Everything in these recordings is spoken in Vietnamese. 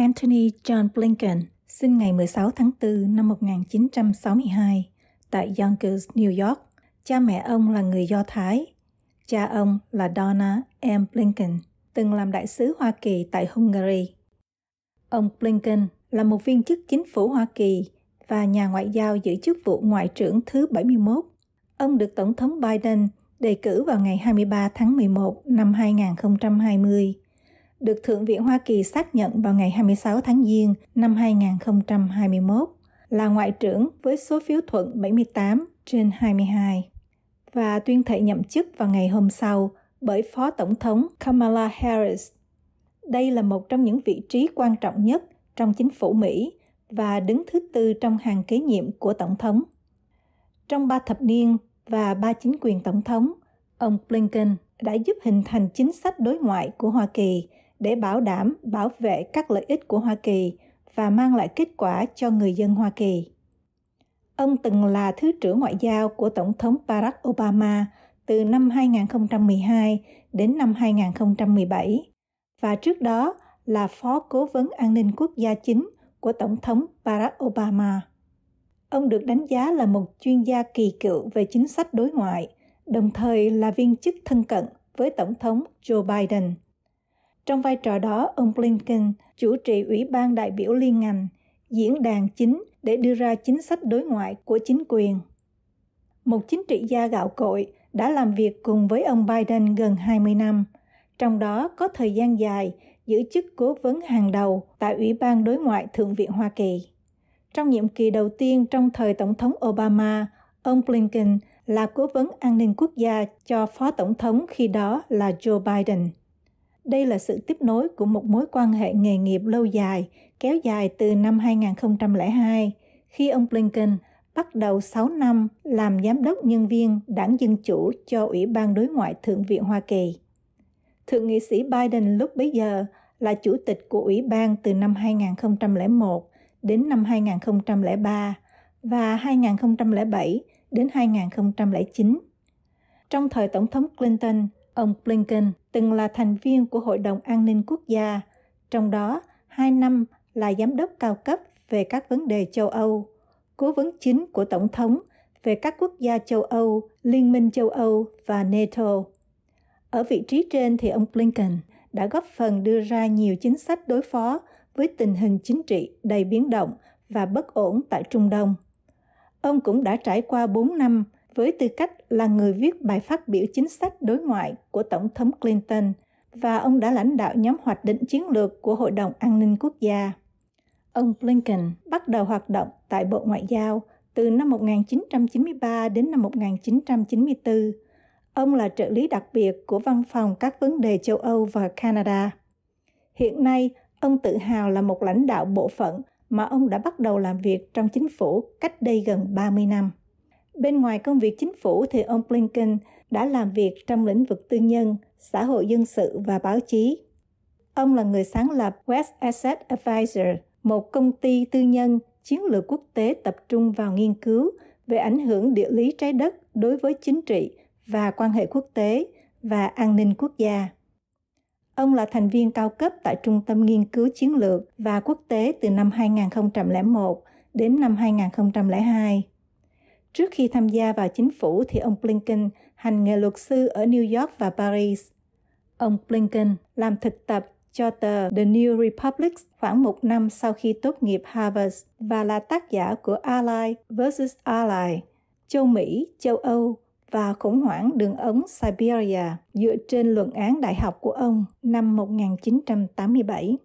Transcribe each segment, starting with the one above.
Anthony John Blinken sinh ngày 16 tháng 4 năm 1962 tại Yonkers, New York. Cha mẹ ông là người Do Thái. Cha ông là Donna M. Blinken, từng làm đại sứ Hoa Kỳ tại Hungary. Ông Blinken là một viên chức chính phủ Hoa Kỳ và nhà ngoại giao giữ chức vụ Ngoại trưởng thứ 71. Ông được Tổng thống Biden đề cử vào ngày 23 tháng 11 năm 2020 được Thượng viện Hoa Kỳ xác nhận vào ngày 26 tháng Giêng năm 2021 là ngoại trưởng với số phiếu thuận 78 trên 22 và tuyên thệ nhậm chức vào ngày hôm sau bởi Phó Tổng thống Kamala Harris. Đây là một trong những vị trí quan trọng nhất trong chính phủ Mỹ và đứng thứ tư trong hàng kế nhiệm của Tổng thống. Trong ba thập niên và ba chính quyền Tổng thống, ông Blinken đã giúp hình thành chính sách đối ngoại của Hoa Kỳ – để bảo đảm bảo vệ các lợi ích của Hoa Kỳ và mang lại kết quả cho người dân Hoa Kỳ. Ông từng là Thứ trưởng Ngoại giao của Tổng thống Barack Obama từ năm 2012 đến năm 2017 và trước đó là Phó Cố vấn An ninh Quốc gia chính của Tổng thống Barack Obama. Ông được đánh giá là một chuyên gia kỳ cựu về chính sách đối ngoại, đồng thời là viên chức thân cận với Tổng thống Joe Biden – trong vai trò đó, ông Blinken chủ trì Ủy ban đại biểu liên ngành, diễn đàn chính để đưa ra chính sách đối ngoại của chính quyền. Một chính trị gia gạo cội đã làm việc cùng với ông Biden gần 20 năm, trong đó có thời gian dài giữ chức cố vấn hàng đầu tại Ủy ban Đối ngoại Thượng viện Hoa Kỳ. Trong nhiệm kỳ đầu tiên trong thời Tổng thống Obama, ông Blinken là cố vấn an ninh quốc gia cho Phó Tổng thống khi đó là Joe Biden. Đây là sự tiếp nối của một mối quan hệ nghề nghiệp lâu dài, kéo dài từ năm 2002, khi ông Blinken bắt đầu 6 năm làm giám đốc nhân viên đảng Dân Chủ cho Ủy ban Đối ngoại Thượng viện Hoa Kỳ. Thượng nghị sĩ Biden lúc bấy giờ là chủ tịch của Ủy ban từ năm 2001 đến năm 2003 và 2007 đến 2009. Trong thời Tổng thống Clinton, Ông Blinken từng là thành viên của Hội đồng An ninh Quốc gia, trong đó hai năm là giám đốc cao cấp về các vấn đề châu Âu, cố vấn chính của Tổng thống về các quốc gia châu Âu, Liên minh châu Âu và NATO. Ở vị trí trên thì ông Blinken đã góp phần đưa ra nhiều chính sách đối phó với tình hình chính trị đầy biến động và bất ổn tại Trung Đông. Ông cũng đã trải qua 4 năm với tư cách là người viết bài phát biểu chính sách đối ngoại của Tổng thống Clinton và ông đã lãnh đạo nhóm hoạch định chiến lược của Hội đồng An ninh Quốc gia. Ông Blinken bắt đầu hoạt động tại Bộ Ngoại giao từ năm 1993 đến năm 1994. Ông là trợ lý đặc biệt của Văn phòng các vấn đề châu Âu và Canada. Hiện nay, ông tự hào là một lãnh đạo bộ phận mà ông đã bắt đầu làm việc trong chính phủ cách đây gần 30 năm. Bên ngoài công việc chính phủ thì ông Blinken đã làm việc trong lĩnh vực tư nhân, xã hội dân sự và báo chí. Ông là người sáng lập West Asset Advisor, một công ty tư nhân chiến lược quốc tế tập trung vào nghiên cứu về ảnh hưởng địa lý trái đất đối với chính trị và quan hệ quốc tế và an ninh quốc gia. Ông là thành viên cao cấp tại Trung tâm Nghiên cứu Chiến lược và Quốc tế từ năm 2001 đến năm 2002. Trước khi tham gia vào chính phủ thì ông Blinken hành nghề luật sư ở New York và Paris. Ông Blinken làm thực tập cho tờ The New Republic khoảng một năm sau khi tốt nghiệp Harvard và là tác giả của Ally vs. Ally, châu Mỹ, châu Âu và khủng hoảng đường ống Siberia dựa trên luận án đại học của ông năm 1987.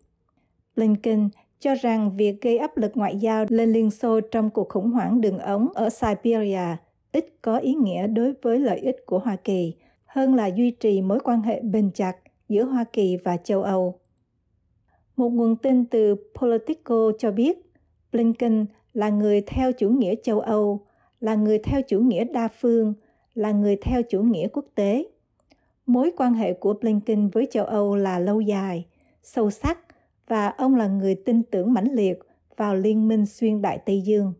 Blinken cho rằng việc gây áp lực ngoại giao lên Liên Xô trong cuộc khủng hoảng đường ống ở Siberia ít có ý nghĩa đối với lợi ích của Hoa Kỳ hơn là duy trì mối quan hệ bền chặt giữa Hoa Kỳ và châu Âu. Một nguồn tin từ Politico cho biết Blinken là người theo chủ nghĩa châu Âu, là người theo chủ nghĩa đa phương, là người theo chủ nghĩa quốc tế. Mối quan hệ của Blinken với châu Âu là lâu dài, sâu sắc và ông là người tin tưởng mãnh liệt vào liên minh xuyên đại Tây Dương.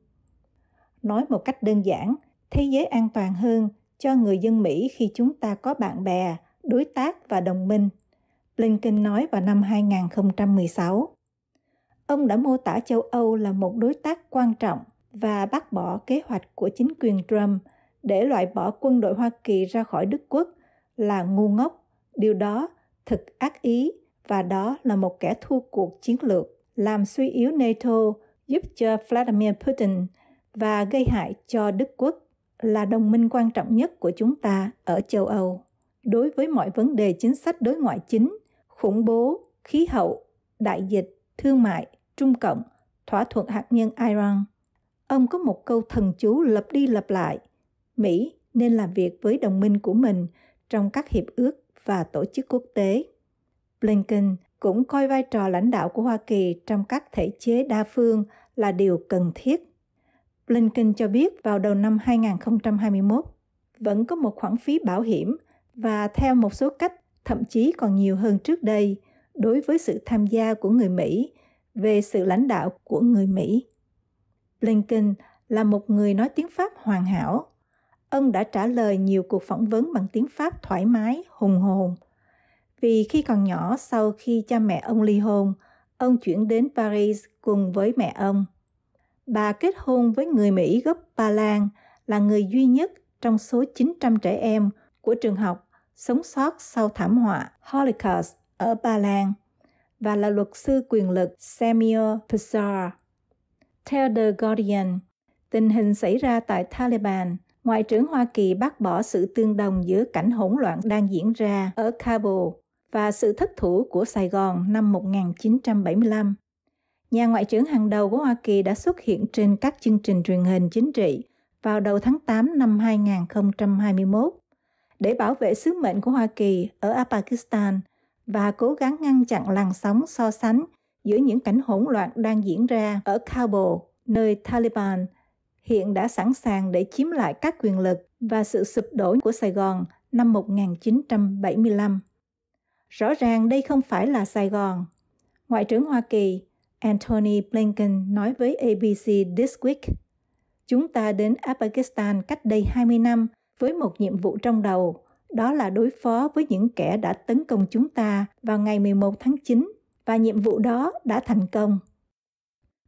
Nói một cách đơn giản, thế giới an toàn hơn cho người dân Mỹ khi chúng ta có bạn bè, đối tác và đồng minh, Blinken nói vào năm 2016. Ông đã mô tả châu Âu là một đối tác quan trọng và bác bỏ kế hoạch của chính quyền Trump để loại bỏ quân đội Hoa Kỳ ra khỏi Đức quốc là ngu ngốc, điều đó thực ác ý và đó là một kẻ thua cuộc chiến lược, làm suy yếu NATO, giúp cho Vladimir Putin và gây hại cho Đức Quốc là đồng minh quan trọng nhất của chúng ta ở châu Âu. Đối với mọi vấn đề chính sách đối ngoại chính, khủng bố, khí hậu, đại dịch, thương mại, trung cộng, thỏa thuận hạt nhân Iran, ông có một câu thần chú lặp đi lặp lại. Mỹ nên làm việc với đồng minh của mình trong các hiệp ước và tổ chức quốc tế. Blinken cũng coi vai trò lãnh đạo của Hoa Kỳ trong các thể chế đa phương là điều cần thiết. Blinken cho biết vào đầu năm 2021, vẫn có một khoản phí bảo hiểm và theo một số cách thậm chí còn nhiều hơn trước đây đối với sự tham gia của người Mỹ về sự lãnh đạo của người Mỹ. Blinken là một người nói tiếng Pháp hoàn hảo. Ông đã trả lời nhiều cuộc phỏng vấn bằng tiếng Pháp thoải mái, hùng hồn vì khi còn nhỏ sau khi cha mẹ ông ly hôn, ông chuyển đến Paris cùng với mẹ ông. Bà kết hôn với người Mỹ gốc Ba Lan là người duy nhất trong số 900 trẻ em của trường học sống sót sau thảm họa Holocaust ở Ba Lan và là luật sư quyền lực Samuel Pizar. Theo The Guardian, tình hình xảy ra tại Taliban, Ngoại trưởng Hoa Kỳ bác bỏ sự tương đồng giữa cảnh hỗn loạn đang diễn ra ở Kabul và sự thất thủ của Sài Gòn năm 1975. Nhà ngoại trưởng hàng đầu của Hoa Kỳ đã xuất hiện trên các chương trình truyền hình chính trị vào đầu tháng 8 năm 2021 để bảo vệ sứ mệnh của Hoa Kỳ ở Afghanistan và cố gắng ngăn chặn làn sóng so sánh giữa những cảnh hỗn loạn đang diễn ra ở Kabul, nơi Taliban hiện đã sẵn sàng để chiếm lại các quyền lực và sự sụp đổ của Sài Gòn năm 1975. Rõ ràng đây không phải là Sài Gòn. Ngoại trưởng Hoa Kỳ Antony Blinken nói với ABC This Week, chúng ta đến Afghanistan cách đây 20 năm với một nhiệm vụ trong đầu, đó là đối phó với những kẻ đã tấn công chúng ta vào ngày 11 tháng 9 và nhiệm vụ đó đã thành công.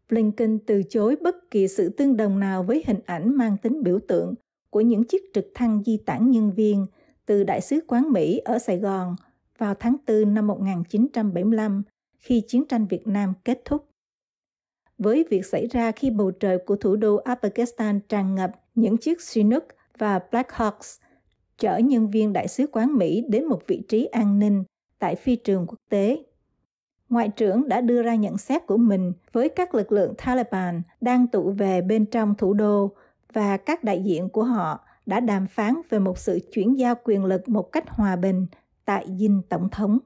Blinken từ chối bất kỳ sự tương đồng nào với hình ảnh mang tính biểu tượng của những chiếc trực thăng di tản nhân viên từ Đại sứ quán Mỹ ở Sài Gòn – vào tháng 4 năm 1975 khi chiến tranh Việt Nam kết thúc. Với việc xảy ra khi bầu trời của thủ đô Afghanistan tràn ngập những chiếc Chinook và Black Hawks chở nhân viên đại sứ quán Mỹ đến một vị trí an ninh tại phi trường quốc tế. Ngoại trưởng đã đưa ra nhận xét của mình với các lực lượng Taliban đang tụ về bên trong thủ đô và các đại diện của họ đã đàm phán về một sự chuyển giao quyền lực một cách hòa bình tại dinh tổng thống.